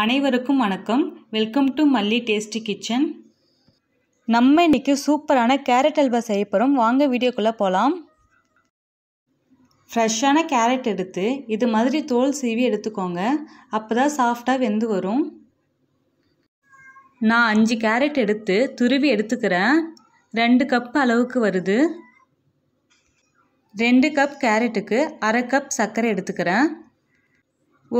அனைவருக்கும் வணக்கம் welcome to Malli tasty kitchen நம்ம இன்றைக்கி சூப்பரான கேரட் அல்வா செய்ய போகிறோம் வாங்க வீடியோக்குள்ளே போகலாம் ஃப்ரெஷ்ஷான கேரட் எடுத்து இது மாதிரி தோல் சீவி எடுத்துக்கோங்க அப்போ தான் சாஃப்டாக வெந்து வரும் நான் அஞ்சு கேரட் எடுத்து துருவி எடுத்துக்கிறேன் ரெண்டு கப் அளவுக்கு வருது ரெண்டு கப் கேரட்டுக்கு அரை கப் சர்க்கரை எடுத்துக்கிறேன்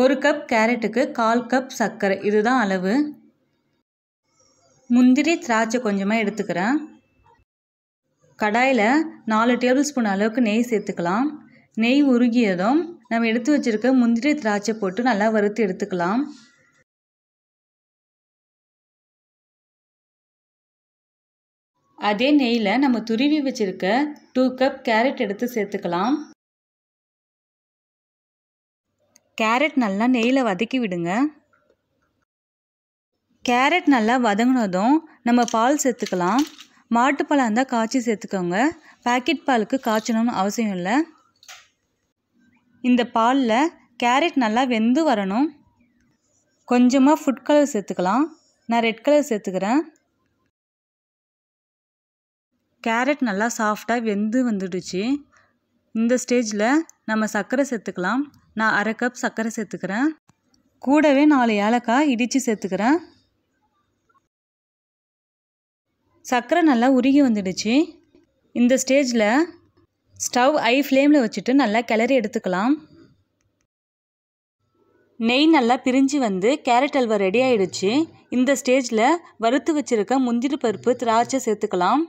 ஒரு கப் கேரட்டுக்கு கால் கப் சர்க்கரை இதுதான் அளவு முந்திரி திராட்சை கொஞ்சமாக எடுத்துக்கிறேன் கடாயில் நாலு டேபிள் ஸ்பூன் அளவுக்கு நெய் சேர்த்துக்கலாம் நெய் உருகியதும் நம்ம எடுத்து வச்சுருக்க முந்திரி திராட்சை போட்டு நல்லா வறுத்து எடுத்துக்கலாம் அதே நெய்யில் நம்ம துருவி வச்சுருக்க டூ கப் கேரட் எடுத்து சேர்த்துக்கலாம் கேரட் நல்லா நெய்யில் வதக்கி விடுங்க கேரட் நல்லா வதங்கினதும் நம்ம பால் சேர்த்துக்கலாம் மாட்டுப்பழம் இருந்தால் காய்ச்சி சேர்த்துக்கோங்க பேக்கெட் பாலுக்கு காய்ச்சணும்னு அவசியம் இல்லை இந்த பாலில் கேரட் நல்லா வெந்து வரணும் கொஞ்சமாக ஃபுட் கலர் சேர்த்துக்கலாம் நான் ரெட் கலர் சேர்த்துக்கிறேன் கேரட் நல்லா சாஃப்டாக வெந்து வந்துடுச்சு இந்த ஸ்டேஜில் நம்ம சர்க்கரை சேர்த்துக்கலாம் நான் அரை கப் சர்க்கரை சேர்த்துக்கிறேன் கூடவே நாலு ஏலக்காய் இடித்து சேர்த்துக்கிறேன் சர்க்கரை நல்லா உருகி வந்துடுச்சு இந்த ஸ்டேஜில் ஸ்டவ் ஐ ஃப்ளேமில் வச்சுட்டு நல்லா கிளறி எடுத்துக்கலாம் நெய் நல்லா பிரிஞ்சு வந்து கேரட் அல்வா ரெடி ஆயிடுச்சு இந்த ஸ்டேஜில் வறுத்து வச்சுருக்க முந்திரி பருப்பு திராட்சை சேர்த்துக்கலாம்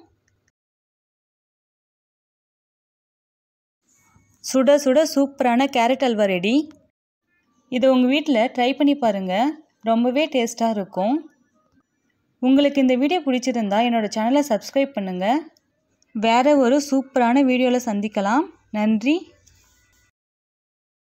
சுட சுட சூப்பரான கேரட் அல்வா ரெடி இதை உங்கள் வீட்டில் ட்ரை பண்ணி பாருங்கள் ரொம்பவே டேஸ்ட்டாக இருக்கும் உங்களுக்கு இந்த வீடியோ பிடிச்சிருந்தா என்னோடய சேனலை சப்ஸ்கிரைப் பண்ணுங்கள் வேறு ஒரு சூப்பரான வீடியோவில் சந்திக்கலாம் நன்றி